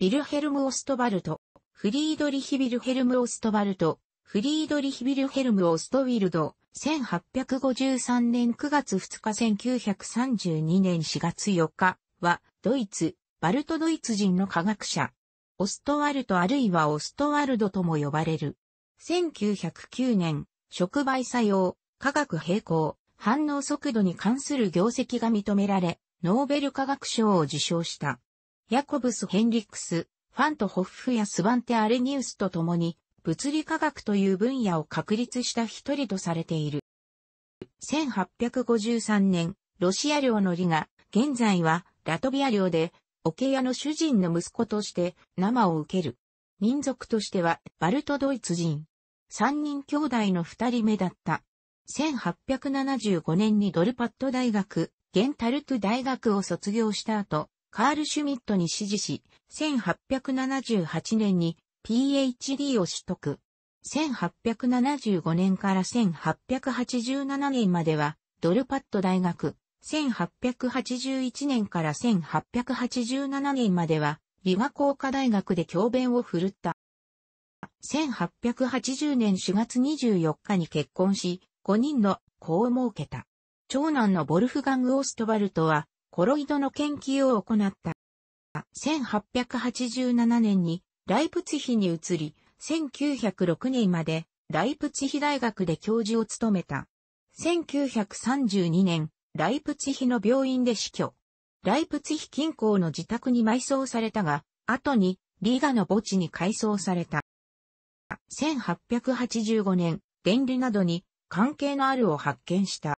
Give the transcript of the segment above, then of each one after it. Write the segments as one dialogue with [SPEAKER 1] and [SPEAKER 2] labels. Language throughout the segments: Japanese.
[SPEAKER 1] ビルヘルム・オストバルト、フリードリヒ・ビルヘルム・オストバルト、フリードリヒ・ビルヘルム・オストウィルド、1853年9月2日1932年4月4日は、ドイツ、バルトドイツ人の科学者。オストワルトあるいはオストワルドとも呼ばれる。1909年、触媒作用、化学平行、反応速度に関する業績が認められ、ノーベル科学賞を受賞した。ヤコブス・ヘンリックス、ファント・ホッフやスバンテ・アレニウスと共に、物理科学という分野を確立した一人とされている。1853年、ロシア領のリが、現在はラトビア領で、オケ屋の主人の息子として生を受ける。民族としてはバルトドイツ人。三人兄弟の二人目だった。1875年にドルパット大学、ゲンタルト大学を卒業した後、カール・シュミットに指示し、1878年に PhD を取得。1875年から1887年までは、ドルパット大学、1881年から1887年までは、理和工科大学で教鞭を振るった。1880年4月24日に結婚し、5人の子を設けた。長男のボルフガング・オストバルトは、コロイドの研究を行った。1887年にライプツヒに移り、1906年までライプツヒ大学で教授を務めた。1932年、ライプツヒの病院で死去。ライプツヒ近郊の自宅に埋葬されたが、後にリガの墓地に改葬された。1885年、電理などに関係のあるを発見した。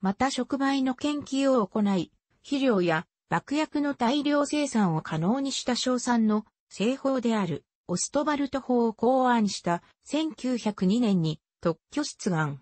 [SPEAKER 1] また触媒の研究を行い、肥料や爆薬の大量生産を可能にした賞賛の製法であるオストバルト法を考案した1902年に特許出願。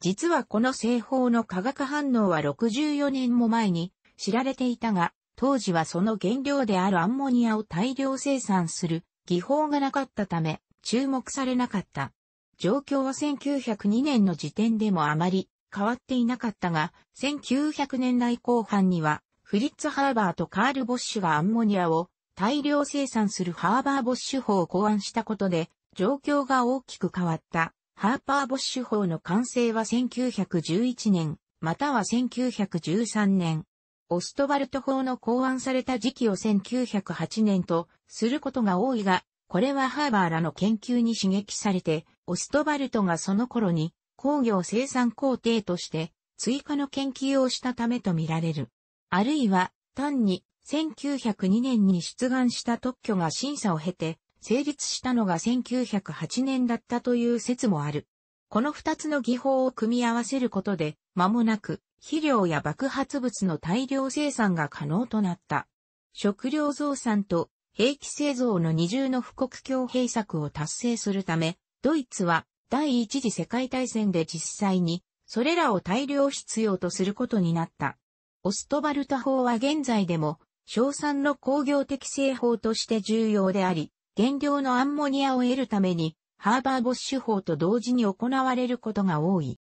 [SPEAKER 1] 実はこの製法の化学反応は64年も前に知られていたが、当時はその原料であるアンモニアを大量生産する技法がなかったため注目されなかった。状況は1902年の時点でもあまり変わっていなかったが、1900年代後半には、フリッツ・ハーバーとカール・ボッシュがアンモニアを大量生産するハーバー・ボッシュ法を考案したことで、状況が大きく変わった。ハーパー・ボッシュ法の完成は1911年、または1913年。オストバルト法の考案された時期を1908年とすることが多いが、これはハーバーらの研究に刺激されて、オストバルトがその頃に工業生産工程として追加の研究をしたためとみられる。あるいは単に1902年に出願した特許が審査を経て成立したのが1908年だったという説もある。この二つの技法を組み合わせることで間もなく肥料や爆発物の大量生産が可能となった。食料増産と兵器製造の二重の布国強兵策を達成するため、ドイツは第一次世界大戦で実際に、それらを大量必要とすることになった。オストバルト法は現在でも、硝酸の工業適正法として重要であり、原料のアンモニアを得るために、ハーバーボッシュ法と同時に行われることが多い。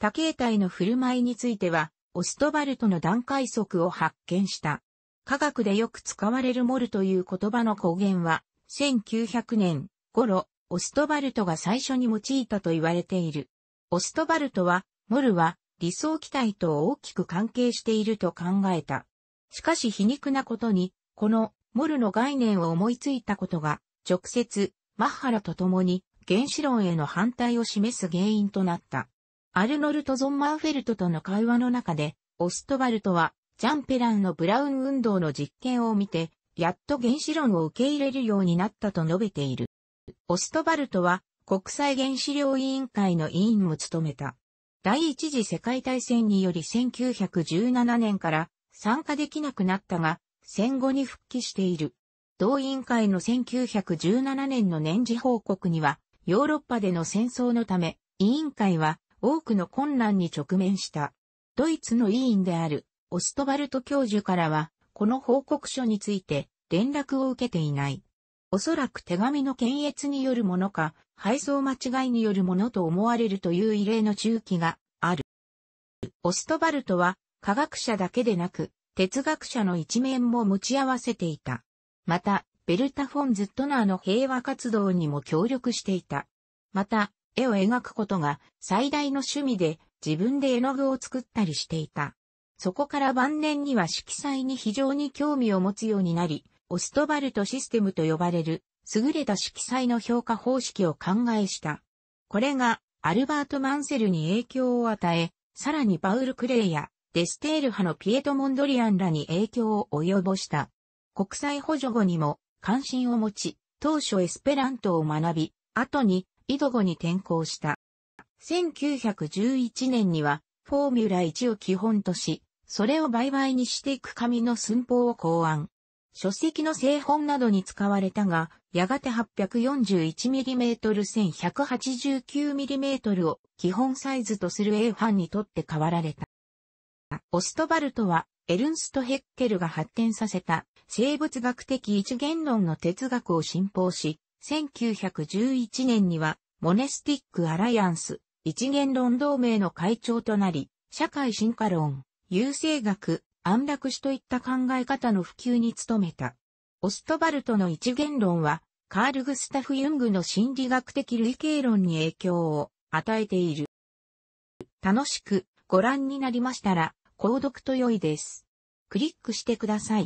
[SPEAKER 1] 多形体の振る舞いについては、オストバルトの段階則を発見した。科学でよく使われるモルという言葉の語源は、1900年頃、オストバルトが最初に用いたと言われている。オストバルトは、モルは理想機体と大きく関係していると考えた。しかし皮肉なことに、このモルの概念を思いついたことが、直接、マッハラと共に原子論への反対を示す原因となった。アルノルト・ゾンマーフェルトとの会話の中で、オストバルトは、ジャンペランのブラウン運動の実験を見て、やっと原子論を受け入れるようになったと述べている。オストバルトは国際原子量委員会の委員も務めた。第一次世界大戦により1917年から参加できなくなったが、戦後に復帰している。同委員会の1917年の年次報告には、ヨーロッパでの戦争のため、委員会は多くの困難に直面した。ドイツの委員であるオストバルト教授からは、この報告書について連絡を受けていない。おそらく手紙の検閲によるものか、配送間違いによるものと思われるという異例の中期がある。オストバルトは科学者だけでなく、哲学者の一面も持ち合わせていた。また、ベルタ・フォン・ズットナーの平和活動にも協力していた。また、絵を描くことが最大の趣味で自分で絵の具を作ったりしていた。そこから晩年には色彩に非常に興味を持つようになり、オストバルトシステムと呼ばれる、優れた色彩の評価方式を考えした。これが、アルバート・マンセルに影響を与え、さらにパウル・クレイや、デステール派のピエト・モンドリアンらに影響を及ぼした。国際補助語にも関心を持ち、当初エスペラントを学び、後にイド語に転向した。1911年には、フォーミュラ1を基本とし、それを倍々にしていく紙の寸法を考案。書籍の製本などに使われたが、やがて8 4 1 m m 1 1 8 9 m m を基本サイズとする A 版にとって変わられた。オストバルトは、エルンスト・ヘッケルが発展させた生物学的一元論の哲学を信奉し、1911年にはモネスティック・アライアンス、一元論同盟の会長となり、社会進化論、優生学、安楽死といった考え方の普及に努めた。オストバルトの一元論は、カール・グスタフ・ユングの心理学的類型論に影響を与えている。楽しくご覧になりましたら、購読と良いです。クリックしてください。